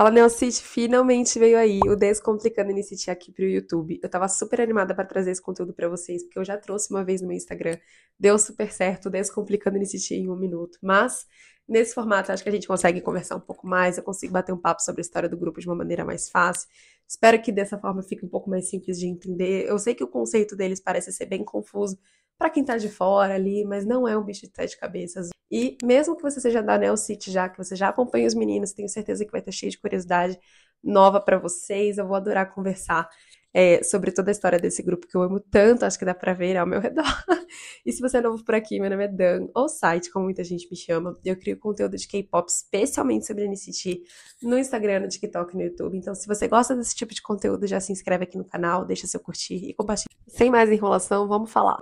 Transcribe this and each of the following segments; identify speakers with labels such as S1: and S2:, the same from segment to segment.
S1: Fala Neocity, finalmente veio aí o Descomplicando Iniciativa aqui pro YouTube. Eu tava super animada para trazer esse conteúdo para vocês, porque eu já trouxe uma vez no meu Instagram. Deu super certo, Descomplicando Iniciativa em um minuto. Mas nesse formato acho que a gente consegue conversar um pouco mais, eu consigo bater um papo sobre a história do grupo de uma maneira mais fácil. Espero que dessa forma fique um pouco mais simples de entender. Eu sei que o conceito deles parece ser bem confuso para quem tá de fora ali, mas não é um bicho de sete cabeças. E mesmo que você seja da Neo City já, que você já acompanha os meninos, tenho certeza que vai estar cheio de curiosidade nova para vocês. Eu vou adorar conversar é, sobre toda a história desse grupo que eu amo tanto, acho que dá pra ver né, ao meu redor. e se você é novo por aqui, meu nome é Dan, ou site, como muita gente me chama. Eu crio conteúdo de K-pop especialmente sobre NCT no Instagram, no TikTok no YouTube. Então, se você gosta desse tipo de conteúdo, já se inscreve aqui no canal, deixa seu curtir e compartilha. Sem mais enrolação, vamos falar!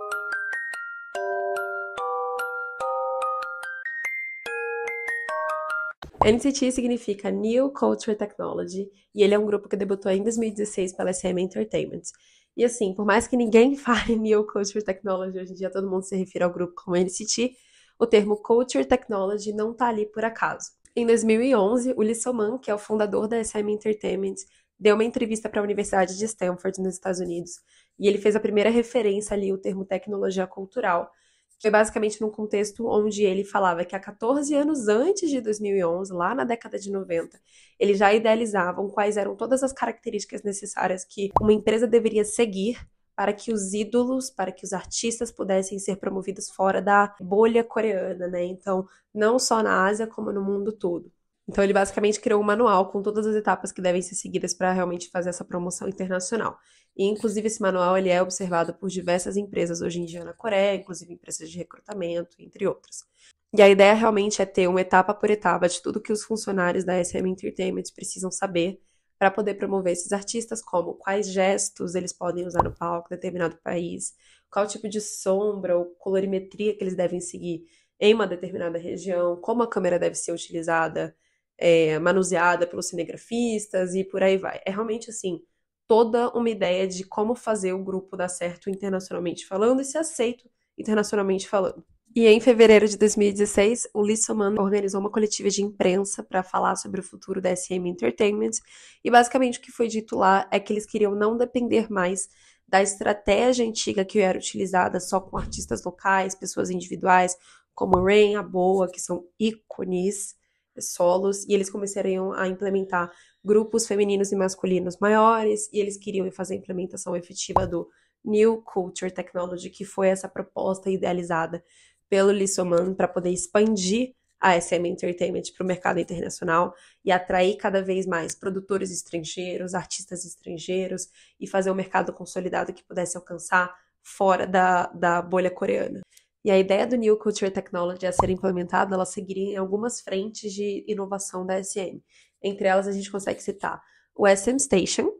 S1: NCT significa New Culture Technology e ele é um grupo que debutou em 2016 pela SM Entertainment. E assim, por mais que ninguém fale New Culture Technology, hoje em dia todo mundo se refere ao grupo como NCT, o termo Culture Technology não tá ali por acaso. Em 2011, o Lee Soman, que é o fundador da SM Entertainment, deu uma entrevista para a Universidade de Stanford nos Estados Unidos e ele fez a primeira referência ali ao termo tecnologia cultural, foi é basicamente num contexto onde ele falava que há 14 anos antes de 2011, lá na década de 90, eles já idealizavam quais eram todas as características necessárias que uma empresa deveria seguir para que os ídolos, para que os artistas pudessem ser promovidos fora da bolha coreana, né? Então, não só na Ásia, como no mundo todo. Então, ele basicamente criou um manual com todas as etapas que devem ser seguidas para realmente fazer essa promoção internacional. E, inclusive, esse manual ele é observado por diversas empresas hoje em dia na Coreia, inclusive empresas de recrutamento, entre outras. E a ideia realmente é ter uma etapa por etapa de tudo que os funcionários da SM Entertainment precisam saber para poder promover esses artistas, como quais gestos eles podem usar no palco em determinado país, qual tipo de sombra ou colorimetria que eles devem seguir em uma determinada região, como a câmera deve ser utilizada é, manuseada pelos cinegrafistas e por aí vai. É realmente assim toda uma ideia de como fazer o grupo dar certo internacionalmente falando e ser aceito internacionalmente falando. E em fevereiro de 2016, o Lee organizou uma coletiva de imprensa para falar sobre o futuro da SM Entertainment, e basicamente o que foi dito lá é que eles queriam não depender mais da estratégia antiga que era utilizada só com artistas locais, pessoas individuais, como Rain, a Boa, que são ícones solos e eles começariam a implementar grupos femininos e masculinos maiores e eles queriam fazer a implementação efetiva do New Culture Technology, que foi essa proposta idealizada pelo Lissoman para poder expandir a SM Entertainment para o mercado internacional e atrair cada vez mais produtores estrangeiros, artistas estrangeiros e fazer um mercado consolidado que pudesse alcançar fora da, da bolha coreana. E a ideia do New Culture Technology a ser implementada, ela seguiria em algumas frentes de inovação da SM. Entre elas, a gente consegue citar o SM Station.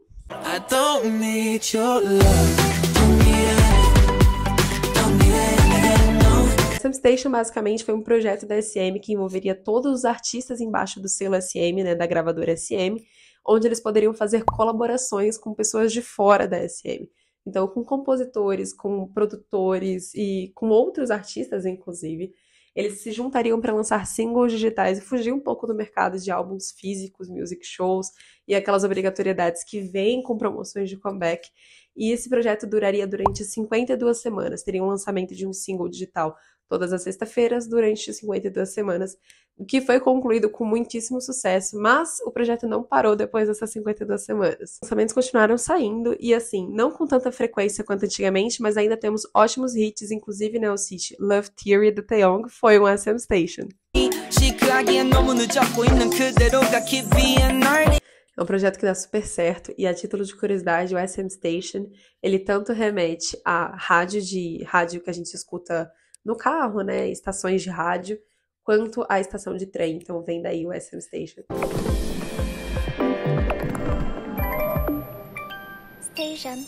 S1: SM Station basicamente foi um projeto da SM que envolveria todos os artistas embaixo do selo SM, né, da gravadora SM, onde eles poderiam fazer colaborações com pessoas de fora da SM. Então, com compositores, com produtores e com outros artistas, inclusive, eles se juntariam para lançar singles digitais e fugir um pouco do mercado de álbuns físicos, music shows e aquelas obrigatoriedades que vêm com promoções de comeback. E esse projeto duraria durante 52 semanas, teria um lançamento de um single digital todas as sextas-feiras durante 52 semanas, o que foi concluído com muitíssimo sucesso, mas o projeto não parou depois dessas 52 semanas. Os lançamentos continuaram saindo e assim, não com tanta frequência quanto antigamente, mas ainda temos ótimos hits, inclusive né, o City, Love Theory do Taeyong foi um SM Station. É um projeto que dá super certo e a título de curiosidade, o SM Station, ele tanto remete à rádio de rádio que a gente escuta no carro, né? Estações de rádio, quanto à estação de trem. Então vem daí o SM Station. Station.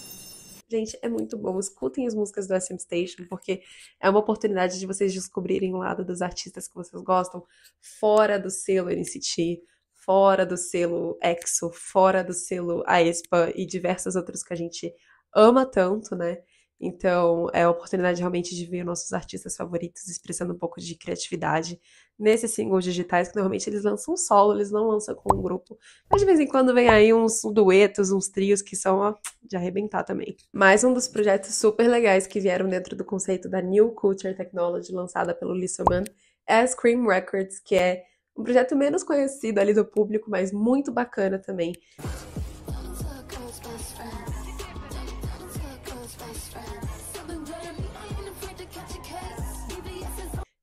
S1: Gente, é muito bom. Escutem as músicas do SM Station, porque é uma oportunidade de vocês descobrirem o lado dos artistas que vocês gostam, fora do selo NCT, fora do selo EXO, fora do selo aespa e diversas outras que a gente ama tanto, né? Então, é a oportunidade realmente de ver nossos artistas favoritos expressando um pouco de criatividade nesses singles digitais, que normalmente eles lançam solo, eles não lançam com um grupo. Mas de vez em quando vem aí uns duetos, uns trios que são ó, de arrebentar também. Mais um dos projetos super legais que vieram dentro do conceito da New Culture Technology, lançada pelo Lissoman, é a Scream Records, que é um projeto menos conhecido ali do público, mas muito bacana também,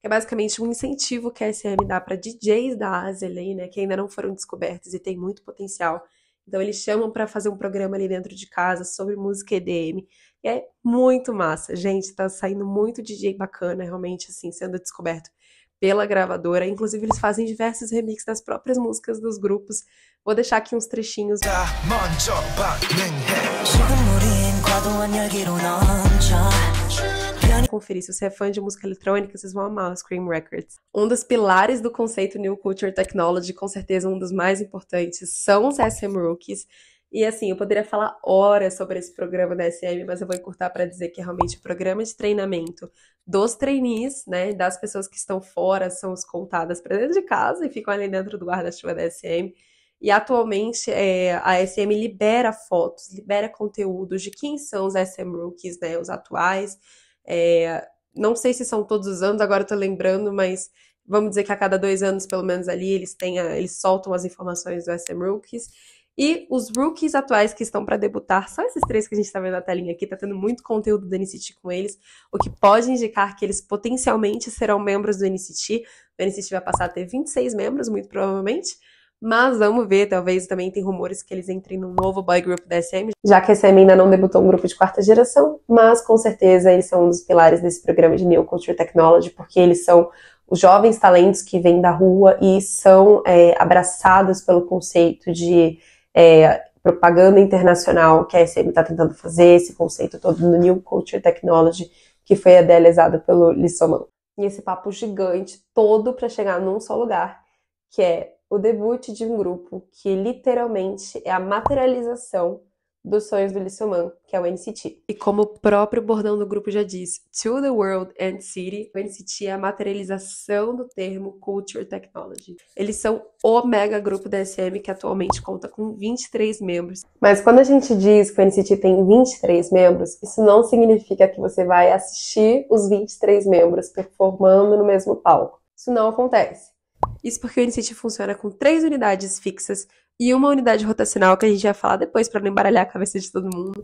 S1: que é basicamente um incentivo que a SM dá para DJs da Ásia ali, né, que ainda não foram descobertos e tem muito potencial. Então eles chamam para fazer um programa ali dentro de casa sobre música EDM. E é muito massa, gente, tá saindo muito DJ bacana, realmente assim, sendo descoberto pela gravadora. Inclusive eles fazem diversos remixes das próprias músicas dos grupos. Vou deixar aqui uns trechinhos conferir. Se você é fã de música eletrônica, vocês vão amar os Scream Records. Um dos pilares do conceito New Culture Technology, com certeza um dos mais importantes, são os SM Rookies. E assim, eu poderia falar horas sobre esse programa da SM, mas eu vou encurtar para dizer que é realmente o programa de treinamento dos trainees, né, das pessoas que estão fora, são escoltadas para dentro de casa e ficam ali dentro do guarda-chuva da SM. E atualmente é, a SM libera fotos, libera conteúdos de quem são os SM Rookies, né, os atuais, é, não sei se são todos os anos, agora eu tô lembrando, mas vamos dizer que a cada dois anos, pelo menos ali, eles têm a, eles soltam as informações do SM Rookies. E os rookies atuais que estão para debutar, são esses três que a gente está vendo na telinha aqui, está tendo muito conteúdo do NCT com eles, o que pode indicar que eles potencialmente serão membros do NCT. O NCT vai passar a ter 26 membros, muito provavelmente, mas vamos ver, talvez também tem rumores que eles entrem num novo boy group da SM, já que a SM ainda não debutou um grupo de quarta geração, mas com certeza eles são um dos pilares desse programa de New Culture Technology, porque eles são os jovens talentos que vêm da rua e são é, abraçados pelo conceito de é, propaganda internacional que a SM está tentando fazer, esse conceito todo do New Culture Technology, que foi idealizado pelo Lissoman. E esse papo gigante todo para chegar num só lugar, que é o debut de um grupo que literalmente é a materialização dos sonhos do Lissoman, que é o NCT. E como o próprio bordão do grupo já diz, To the World and City, o NCT é a materialização do termo Culture Technology. Eles são o mega grupo da SM que atualmente conta com 23 membros. Mas quando a gente diz que o NCT tem 23 membros, isso não significa que você vai assistir os 23 membros performando no mesmo palco. Isso não acontece. Isso porque o Initiative funciona com três unidades fixas e uma unidade rotacional que a gente vai falar depois para não embaralhar a cabeça de todo mundo.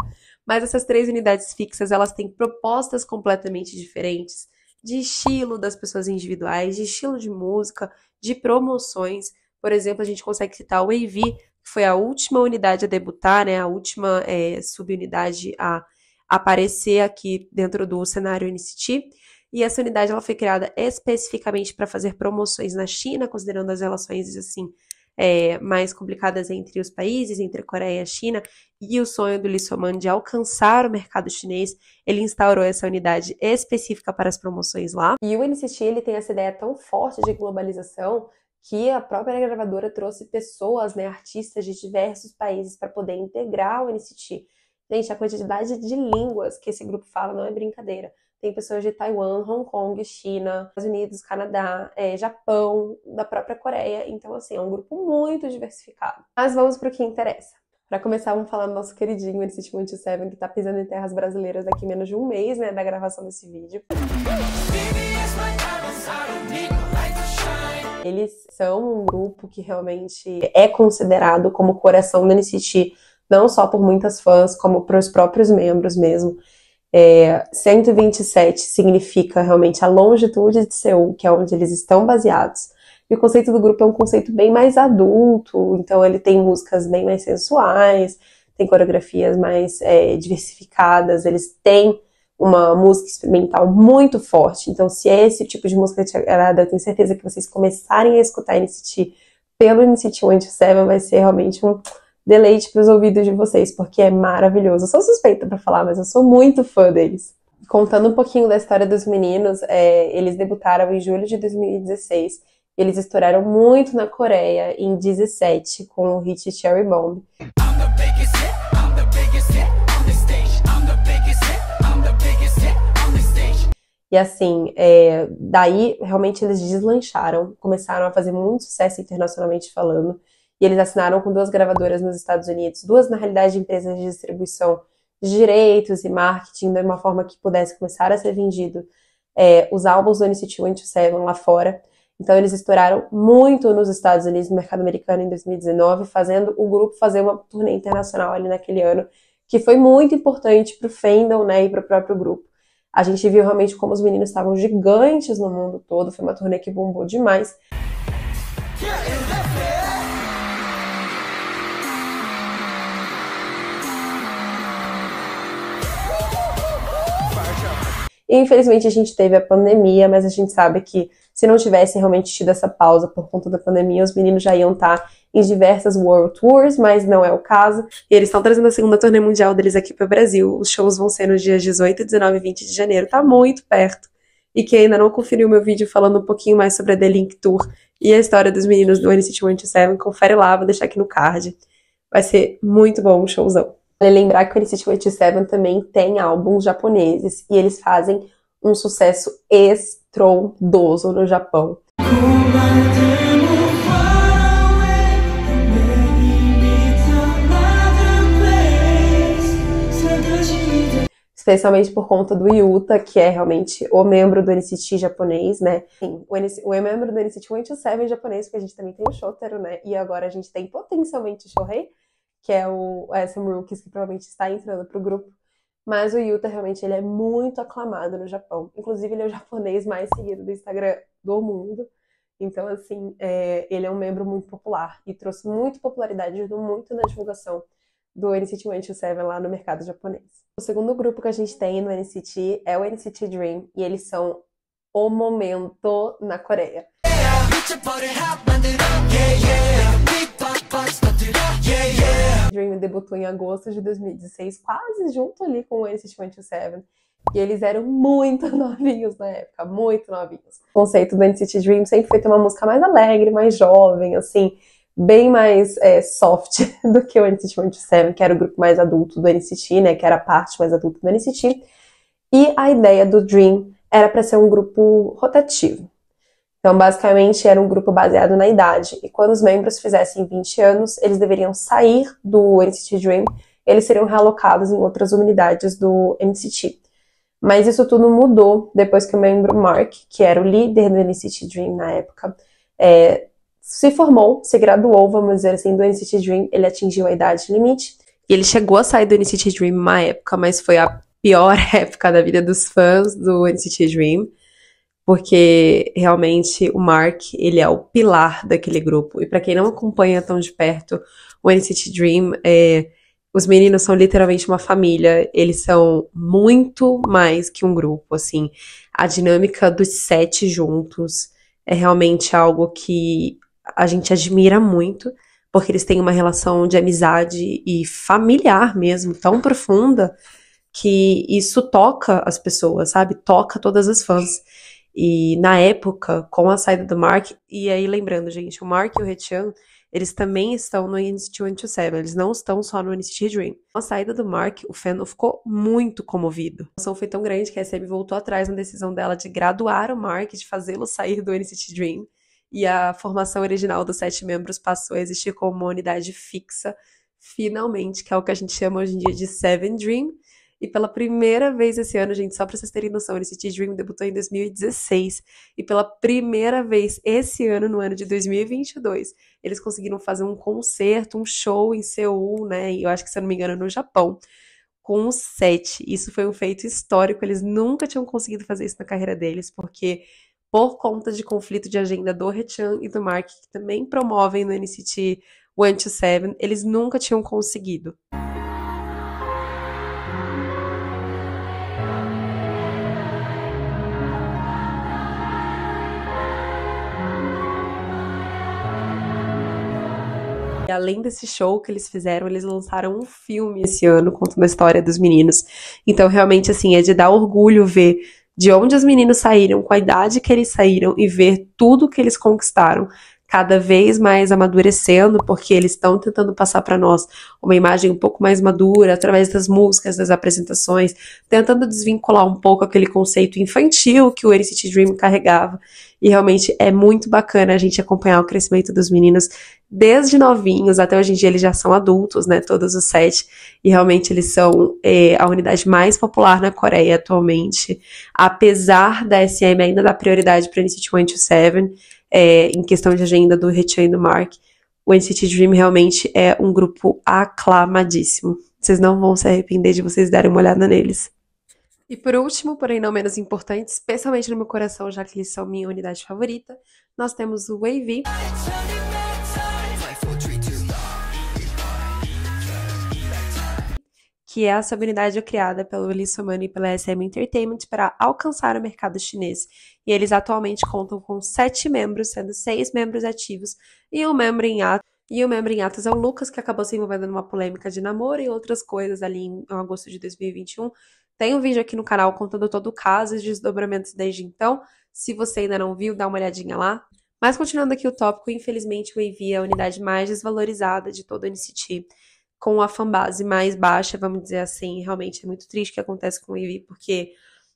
S1: Mas essas três unidades fixas, elas têm propostas completamente diferentes de estilo das pessoas individuais, de estilo de música, de promoções. Por exemplo, a gente consegue citar o AV, que foi a última unidade a debutar, né? A última é, subunidade a aparecer aqui dentro do cenário NCT. E essa unidade ela foi criada especificamente para fazer promoções na China, considerando as relações assim é, mais complicadas entre os países, entre a Coreia e a China, e o sonho do Lee Soman de alcançar o mercado chinês, ele instaurou essa unidade específica para as promoções lá. E o NCT ele tem essa ideia tão forte de globalização que a própria gravadora trouxe pessoas, né, artistas de diversos países para poder integrar o NCT. Gente, a quantidade de línguas que esse grupo fala não é brincadeira. Tem pessoas de Taiwan, Hong Kong, China, Estados Unidos, Canadá, é, Japão, da própria Coreia. Então, assim, é um grupo muito diversificado. Mas vamos para o que interessa. Para começar, vamos falar do nosso queridinho NCT 27, que tá pisando em terras brasileiras daqui menos de um mês, né, da gravação desse vídeo. Eles são um grupo que realmente é considerado como o coração do NCT, não só por muitas fãs, como para os próprios membros mesmo. É, 127 significa realmente a longitude de Seul, que é onde eles estão baseados. E o conceito do grupo é um conceito bem mais adulto, então ele tem músicas bem mais sensuais, tem coreografias mais é, diversificadas, eles têm uma música experimental muito forte. Então, se é esse tipo de música te agrada, eu tenho certeza que vocês começarem a escutar NCT pelo NCT 127 vai ser realmente um deleite para os ouvidos de vocês, porque é maravilhoso. Eu sou suspeita para falar, mas eu sou muito fã deles. Contando um pouquinho da história dos meninos, é, eles debutaram em julho de 2016. Eles estouraram muito na Coreia em 17 com o hit Cherry Bomb. E assim, é, daí realmente eles deslancharam, começaram a fazer muito sucesso internacionalmente falando. E eles assinaram com duas gravadoras nos Estados Unidos, duas, na realidade, empresas de distribuição de direitos e marketing, de uma forma que pudesse começar a ser vendido é, os álbuns do NCT 227 lá fora. Então, eles estouraram muito nos Estados Unidos, no mercado americano, em 2019, fazendo o grupo fazer uma turnê internacional ali naquele ano, que foi muito importante para o fandom né, e para o próprio grupo. A gente viu realmente como os meninos estavam gigantes no mundo todo, foi uma turnê que bombou demais. Infelizmente a gente teve a pandemia, mas a gente sabe que se não tivesse realmente tido essa pausa por conta da pandemia, os meninos já iam estar tá em diversas World Tours, mas não é o caso. E eles estão trazendo a segunda turnê mundial deles aqui para o Brasil. Os shows vão ser nos dias 18, 19 e 20 de janeiro, tá muito perto. E quem ainda não conferiu meu vídeo falando um pouquinho mais sobre a The Link Tour e a história dos meninos do NCT 127, confere lá, vou deixar aqui no card. Vai ser muito bom o um showzão. Vale lembrar que o NCT também tem álbuns japoneses e eles fazem um sucesso estrondoso no Japão. especialmente por conta do Yuta, que é realmente o membro do NCT japonês, né? Sim, o, NC, o membro do NCT 187 japonês, porque a gente também tem o Shotaro, né? E agora a gente tem potencialmente o Shohei, que é o é SM Rookies, que provavelmente está entrando para o grupo. Mas o Yuta realmente ele é muito aclamado no Japão. Inclusive, ele é o japonês mais seguido do Instagram do mundo. Então, assim, é, ele é um membro muito popular e trouxe muita popularidade, ajudou muito na divulgação do NCT 127 lá no mercado japonês. O segundo grupo que a gente tem no NCT é o NCT Dream e eles são o momento na Coreia. Yeah, debutou em agosto de 2016, quase junto ali com o NCT 27. E eles eram muito novinhos na época, muito novinhos. O conceito do NCT Dream sempre foi ter uma música mais alegre, mais jovem, assim, bem mais é, soft do que o NCT 27, que era o grupo mais adulto do NCT, né, que era a parte mais adulta do NCT. E a ideia do Dream era para ser um grupo rotativo. Então, basicamente, era um grupo baseado na idade. E quando os membros fizessem 20 anos, eles deveriam sair do NCT Dream, eles seriam realocados em outras unidades do NCT. Mas isso tudo mudou depois que o membro Mark, que era o líder do NCT Dream na época, é, se formou, se graduou, vamos dizer assim, do NCT Dream. Ele atingiu a idade limite. E ele chegou a sair do NCT Dream uma época, mas foi a pior época da vida dos fãs do NCT Dream porque realmente o Mark, ele é o pilar daquele grupo. E para quem não acompanha tão de perto o NCT Dream, é, os meninos são literalmente uma família, eles são muito mais que um grupo, assim. A dinâmica dos sete juntos é realmente algo que a gente admira muito, porque eles têm uma relação de amizade e familiar mesmo, tão profunda, que isso toca as pessoas, sabe? Toca todas as fãs. E na época, com a saída do Mark, e aí lembrando, gente, o Mark e o Retian, eles também estão no NCT127, eles não estão só no NCT Dream. Com a saída do Mark, o fandom ficou muito comovido. A emoção foi tão grande que a SM voltou atrás na decisão dela de graduar o Mark, de fazê-lo sair do NCT Dream, e a formação original dos sete membros passou a existir como uma unidade fixa, finalmente, que é o que a gente chama hoje em dia de Seven Dream, e pela primeira vez esse ano, gente, só pra vocês terem noção, NCT Dream debutou em 2016. E pela primeira vez esse ano, no ano de 2022, eles conseguiram fazer um concerto, um show em Seul, né? E eu acho que, se eu não me engano, no Japão com sete. Isso foi um feito histórico, eles nunca tinham conseguido fazer isso na carreira deles, porque por conta de conflito de agenda do Hechan e do Mark, que também promovem no NCT 127, Seven, eles nunca tinham conseguido. além desse show que eles fizeram, eles lançaram um filme esse ano contando a história dos meninos. Então, realmente, assim, é de dar orgulho ver de onde os meninos saíram, com a idade que eles saíram e ver tudo que eles conquistaram cada vez mais amadurecendo, porque eles estão tentando passar para nós uma imagem um pouco mais madura através das músicas, das apresentações, tentando desvincular um pouco aquele conceito infantil que o NCT Dream carregava. E realmente é muito bacana a gente acompanhar o crescimento dos meninos desde novinhos até hoje em dia eles já são adultos, né? Todos os sete. E realmente eles são é, a unidade mais popular na Coreia atualmente. Apesar da SM ainda dar prioridade para o NCT 127, é, em questão de agenda do Retian e do Mark, o NCT Dream realmente é um grupo aclamadíssimo. Vocês não vão se arrepender de vocês darem uma olhada neles. E por último, porém não menos importante, especialmente no meu coração, já que eles são minha unidade favorita, nós temos o Wavy. que essa unidade é criada pelo Lee e pela SM Entertainment para alcançar o mercado chinês. E eles atualmente contam com sete membros, sendo seis membros ativos e um membro em ato. E o membro em atos é o Lucas, que acabou se envolvendo numa polêmica de namoro e outras coisas ali em agosto de 2021. Tem um vídeo aqui no canal contando todo o caso e os desdobramentos desde então. Se você ainda não viu, dá uma olhadinha lá. Mas continuando aqui o tópico, infelizmente o AV é a unidade mais desvalorizada de toda a NCT com a fanbase mais baixa, vamos dizer assim. Realmente é muito triste o que acontece com o Ivy, porque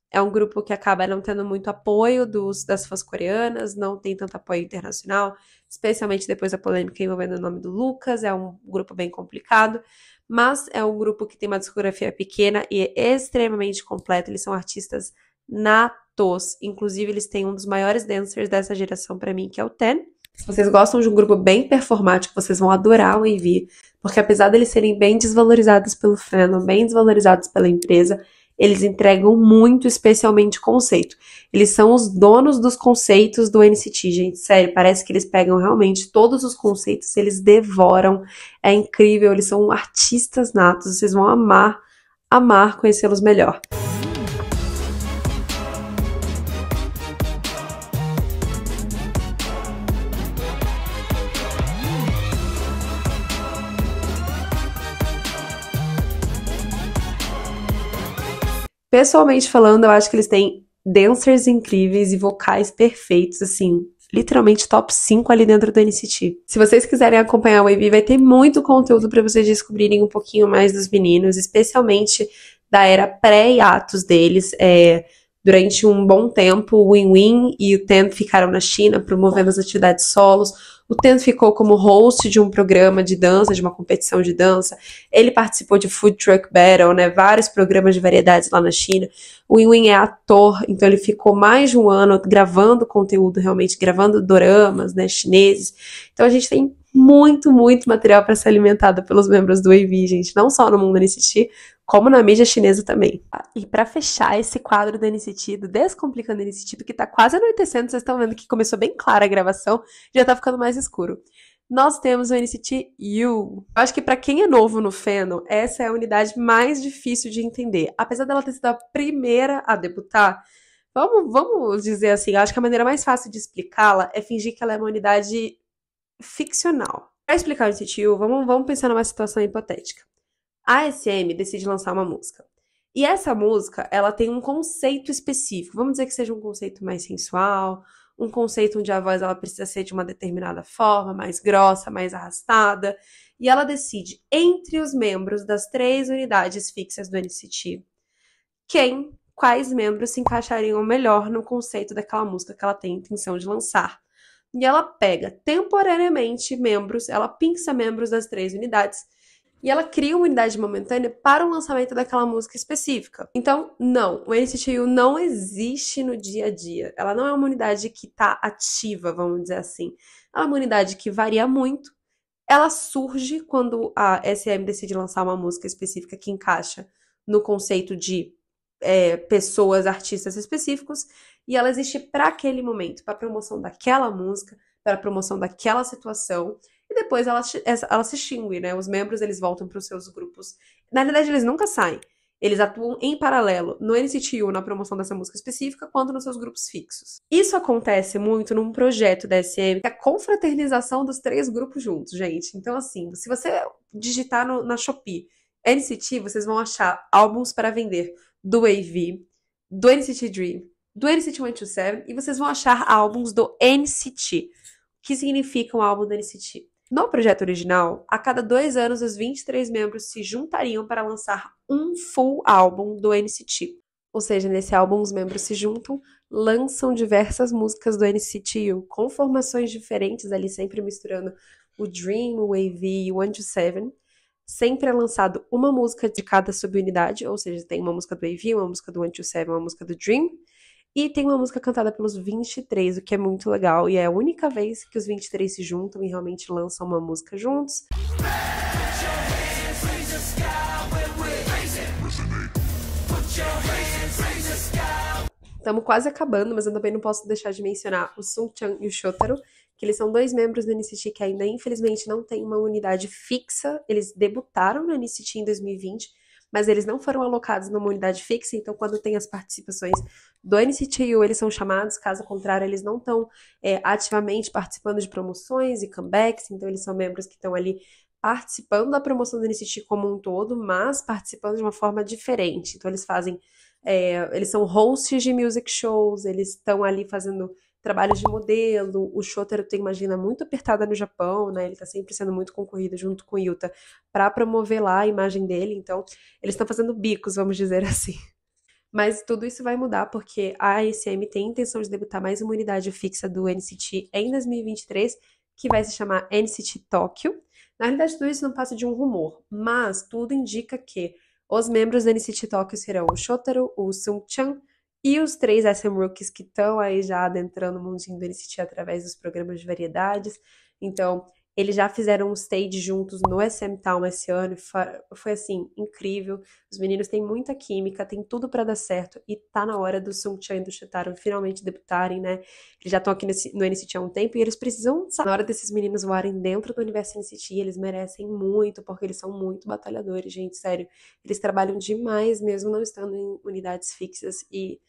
S1: é um grupo que acaba não tendo muito apoio dos, das fãs coreanas, não tem tanto apoio internacional, especialmente depois da polêmica envolvendo o nome do Lucas, é um grupo bem complicado, mas é um grupo que tem uma discografia pequena e é extremamente completo, eles são artistas natos, inclusive eles têm um dos maiores dancers dessa geração para mim, que é o Ten, se vocês gostam de um grupo bem performático, vocês vão adorar o Envy, porque apesar deles serem bem desvalorizados pelo fandom, bem desvalorizados pela empresa, eles entregam muito, especialmente conceito. Eles são os donos dos conceitos do NCT, gente. Sério, parece que eles pegam realmente todos os conceitos, eles devoram. É incrível, eles são artistas natos. Vocês vão amar, amar conhecê-los melhor. pessoalmente falando, eu acho que eles têm dancers incríveis e vocais perfeitos, assim, literalmente top 5 ali dentro do NCT. Se vocês quiserem acompanhar o Wavy, vai ter muito conteúdo para vocês descobrirem um pouquinho mais dos meninos, especialmente da era pré atos deles. É, durante um bom tempo, o Win Win e o Temp ficaram na China, promovendo as atividades solos. O Tento ficou como host de um programa de dança, de uma competição de dança. Ele participou de Food Truck Battle, né? Vários programas de variedades lá na China. O Yuin é ator, então ele ficou mais de um ano gravando conteúdo realmente, gravando doramas, né, chineses. Então a gente tem muito, muito material para ser alimentado pelos membros do AV, gente, não só no Mundo NCT, como na mídia chinesa também. E para fechar esse quadro do NCT, do Descomplicando NCT, que tá quase anoitecendo, vocês estão vendo que começou bem clara a gravação, já tá ficando mais escuro. Nós temos o NCT U. Eu acho que para quem é novo no feno, essa é a unidade mais difícil de entender. Apesar dela ter sido a primeira a debutar, vamos, vamos dizer assim, acho que a maneira mais fácil de explicá-la é fingir que ela é uma unidade ficcional. Para explicar o NCT U, vamos, vamos pensar numa situação hipotética a SM decide lançar uma música. E essa música, ela tem um conceito específico. Vamos dizer que seja um conceito mais sensual, um conceito onde a voz ela precisa ser de uma determinada forma, mais grossa, mais arrastada. E ela decide, entre os membros das três unidades fixas do NCT, quem, quais membros se encaixariam melhor no conceito daquela música que ela tem intenção de lançar. E ela pega temporariamente membros, ela pinça membros das três unidades e ela cria uma unidade momentânea para o lançamento daquela música específica. Então, não, o NCTU não existe no dia a dia. Ela não é uma unidade que está ativa, vamos dizer assim. Ela é uma unidade que varia muito. Ela surge quando a SM decide lançar uma música específica que encaixa no conceito de é, pessoas, artistas específicos, e ela existe para aquele momento, para a promoção daquela música, para a promoção daquela situação e depois ela, ela se extingue, né? Os membros eles voltam para os seus grupos. Na verdade, eles nunca saem. Eles atuam em paralelo no NCTU, na promoção dessa música específica, quanto nos seus grupos fixos. Isso acontece muito num projeto da SM, que é a confraternização dos três grupos juntos, gente. Então, assim, se você digitar no, na Shopee NCT, vocês vão achar álbuns para vender do AV, do NCT Dream, do NCT 127 e vocês vão achar álbuns do NCT. O que significa um álbum do NCT? No projeto original, a cada dois anos os 23 membros se juntariam para lançar um full álbum do NCT. Ou seja, nesse álbum os membros se juntam, lançam diversas músicas do NCT U, com formações diferentes ali, sempre misturando o Dream, o AV e o 127. Sempre é lançado uma música de cada subunidade, ou seja, tem uma música do AV, uma música do 127, uma música do Dream, e tem uma música cantada pelos 23, o que é muito legal. E é a única vez que os 23 se juntam e realmente lançam uma música juntos. Estamos quase acabando, mas eu também não posso deixar de mencionar o Sun Chan e o Shotaro, que eles são dois membros do NCT que ainda infelizmente não tem uma unidade fixa. Eles debutaram no NCT em 2020 mas eles não foram alocados numa unidade fixa, então quando tem as participações do NCTU, eles são chamados, caso contrário, eles não estão é, ativamente participando de promoções e comebacks, então eles são membros que estão ali participando da promoção do NCT como um todo, mas participando de uma forma diferente. Então eles fazem, é, eles são hosts de music shows, eles estão ali fazendo trabalhos de modelo. O Shotaro tem uma agenda muito apertada no Japão, né? Ele está sempre sendo muito concorrido junto com o Yuta para promover lá a imagem dele. Então, eles estão fazendo bicos, vamos dizer assim. Mas tudo isso vai mudar porque a ASM tem a intenção de debutar mais uma unidade fixa do NCT em 2023, que vai se chamar NCT Tóquio. Na realidade, tudo isso não passa de um rumor, mas tudo indica que os membros do NCT Tóquio serão o Shotaro, o Sung Chan, e os três SM Rookies que estão aí já adentrando o mundinho do NCT através dos programas de variedades. Então, eles já fizeram um stage juntos no SM Town esse ano, foi assim, incrível. Os meninos têm muita química, tem tudo para dar certo e tá na hora do Sungchan e do Shitaro finalmente debutarem, né? Eles já estão aqui no NCT há um tempo e eles precisam, sabe? na hora desses meninos voarem dentro do universo NCT, eles merecem muito, porque eles são muito batalhadores, gente, sério. Eles trabalham demais mesmo não estando em unidades fixas e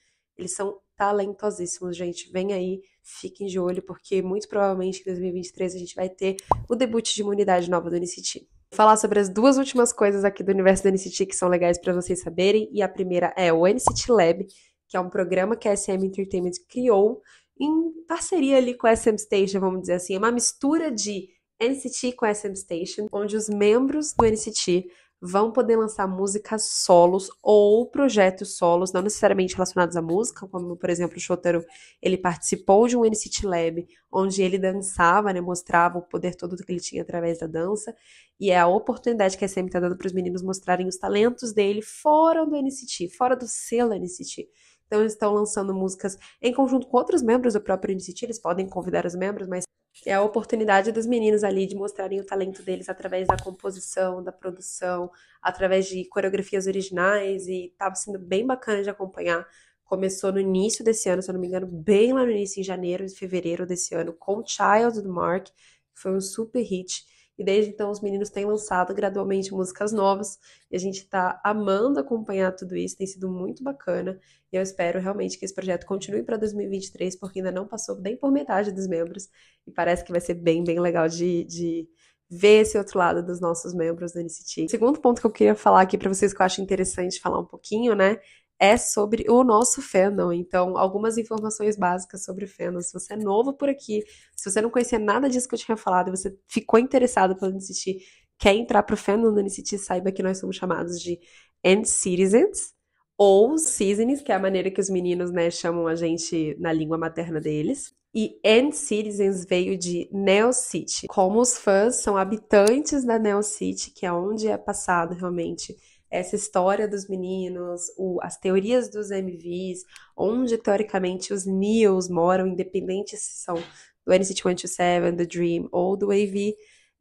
S1: eles são talentosíssimos, gente. Vem aí, fiquem de olho, porque muito provavelmente em 2023 a gente vai ter o debut de imunidade nova do NCT falar sobre as duas últimas coisas aqui do universo do NCT que são legais para vocês saberem. E a primeira é o NCT Lab, que é um programa que a SM Entertainment criou em parceria ali com a SM Station, vamos dizer assim. É uma mistura de NCT com a SM Station, onde os membros do NCT vão poder lançar músicas solos ou projetos solos, não necessariamente relacionados à música, como por exemplo o Shotaro, ele participou de um NCT Lab, onde ele dançava, né, mostrava o poder todo que ele tinha através da dança, e é a oportunidade que a SM está dando para os meninos mostrarem os talentos dele fora do NCT, fora do selo NCT. Então eles estão lançando músicas em conjunto com outros membros do próprio NCT, eles podem convidar os membros, mas é a oportunidade dos meninos ali de mostrarem o talento deles através da composição, da produção, através de coreografias originais e tava sendo bem bacana de acompanhar. Começou no início desse ano, se eu não me engano, bem lá no início, em janeiro, e fevereiro desse ano, com Child do Mark, que foi um super hit. E desde então os meninos têm lançado gradualmente músicas novas e a gente está amando acompanhar tudo isso, tem sido muito bacana. E eu espero realmente que esse projeto continue para 2023, porque ainda não passou nem por metade dos membros e parece que vai ser bem, bem legal de, de ver esse outro lado dos nossos membros do NCT. Segundo ponto que eu queria falar aqui para vocês que eu acho interessante falar um pouquinho, né, é sobre o nosso fandom. Então, algumas informações básicas sobre o fandom. Se você é novo por aqui, se você não conhecia nada disso que eu tinha falado, você ficou interessado pelo NCT, quer entrar pro fandom do NCT, saiba que nós somos chamados de End citizens ou Seasons, que é a maneira que os meninos, né, chamam a gente na língua materna deles. E End Citizens veio de Neo City. Como os fãs são habitantes da Neo City, que é onde é passado realmente essa história dos meninos, o, as teorias dos MVs, onde teoricamente os Neos moram, independente se são do NCT127, do Dream ou do AV,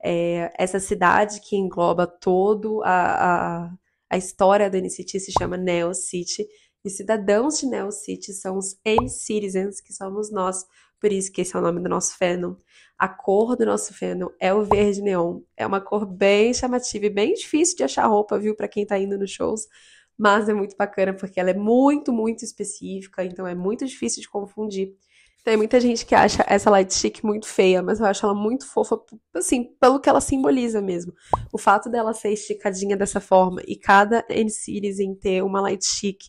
S1: é, essa cidade que engloba todo a, a, a história do NCT se chama Neo City, e cidadãos de Neo City são os N-Citizens, que somos nós, por isso que esse é o nome do nosso feno. A cor do nosso feno é o verde neon. É uma cor bem chamativa e bem difícil de achar roupa, viu, para quem tá indo nos shows. Mas é muito bacana porque ela é muito, muito específica, então é muito difícil de confundir. Tem muita gente que acha essa light chic muito feia, mas eu acho ela muito fofa, assim, pelo que ela simboliza mesmo. O fato dela ser esticadinha dessa forma e cada N-Series em ter uma light chic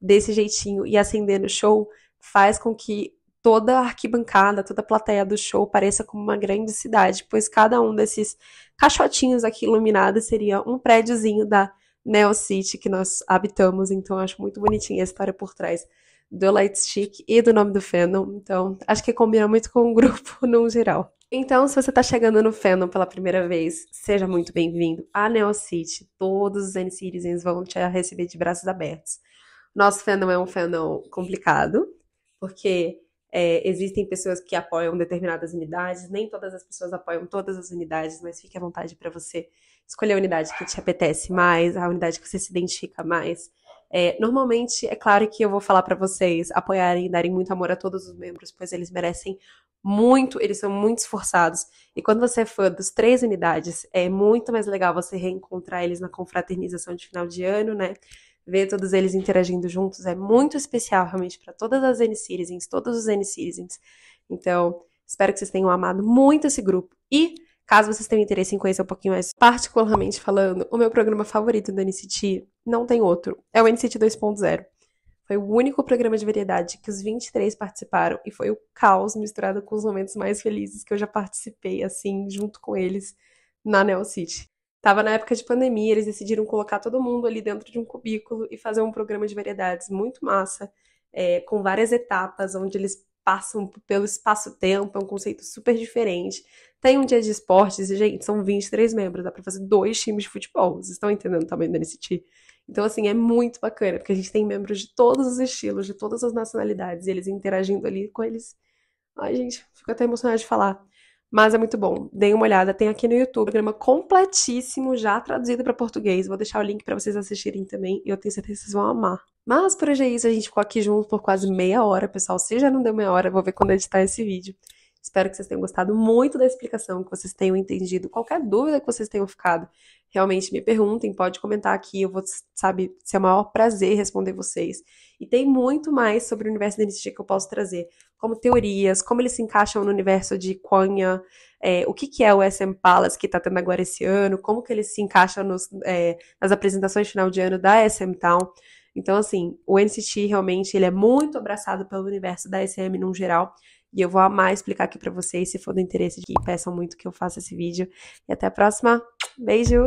S1: desse jeitinho e acender no show faz com que toda a arquibancada, toda a plateia do show pareça como uma grande cidade, pois cada um desses caixotinhos aqui iluminados seria um prédiozinho da Neo City que nós habitamos, então acho muito bonitinha a história por trás do Lightstick e do nome do fandom, então acho que combina muito com o grupo no geral. Então, se você está chegando no fandom pela primeira vez, seja muito bem-vindo à Neo City. Todos os N-Citizens vão te receber de braços abertos. Nosso fandom é um fandom complicado, porque é, existem pessoas que apoiam determinadas unidades, nem todas as pessoas apoiam todas as unidades, mas fique à vontade para você escolher a unidade que te apetece mais, a unidade que você se identifica mais. É, normalmente, é claro que eu vou falar para vocês apoiarem e darem muito amor a todos os membros, pois eles merecem muito, eles são muito esforçados. E quando você é fã dos três unidades, é muito mais legal você reencontrar eles na confraternização de final de ano, né? ver todos eles interagindo juntos é muito especial realmente para todas as N citizens todos os N citizens Então, espero que vocês tenham amado muito esse grupo e caso vocês tenham interesse em conhecer um pouquinho mais, particularmente falando, o meu programa favorito do NCT não tem outro, é o NCT 2.0. Foi o único programa de variedade que os 23 participaram e foi o caos misturado com os momentos mais felizes que eu já participei assim, junto com eles na Neo City. Tava na época de pandemia, eles decidiram colocar todo mundo ali dentro de um cubículo e fazer um programa de variedades muito massa, é, com várias etapas, onde eles passam pelo espaço-tempo, é um conceito super diferente. Tem um dia de esportes e, gente, são 23 membros, dá pra fazer dois times de futebol. Vocês estão entendendo o tamanho da NCT? Então, assim, é muito bacana, porque a gente tem membros de todos os estilos, de todas as nacionalidades, e eles interagindo ali com eles. Ai, gente, fico até emocionada de falar. Mas é muito bom. Deem uma olhada, tem aqui no YouTube, programa completíssimo, já traduzido para português. Vou deixar o link para vocês assistirem também, e eu tenho certeza que vocês vão amar. Mas por hoje é isso, a gente ficou aqui junto por quase meia hora, pessoal. Se já não deu meia hora, vou ver quando editar esse vídeo. Espero que vocês tenham gostado muito da explicação, que vocês tenham entendido. Qualquer dúvida que vocês tenham ficado, realmente me perguntem, pode comentar aqui, eu vou, sabe, ser o maior prazer responder vocês. E tem muito mais sobre o universo da NCT que eu posso trazer, como teorias, como eles se encaixam no universo de Quanya, é, o que, que é o SM Palace que está tendo agora esse ano, como que eles se encaixam nos, é, nas apresentações de final de ano da SM Town. Então, assim, o NCT realmente ele é muito abraçado pelo universo da SM num geral. E eu vou amar explicar aqui para vocês, se for do interesse de que peçam muito que eu faça esse vídeo. E até a próxima. Beijo!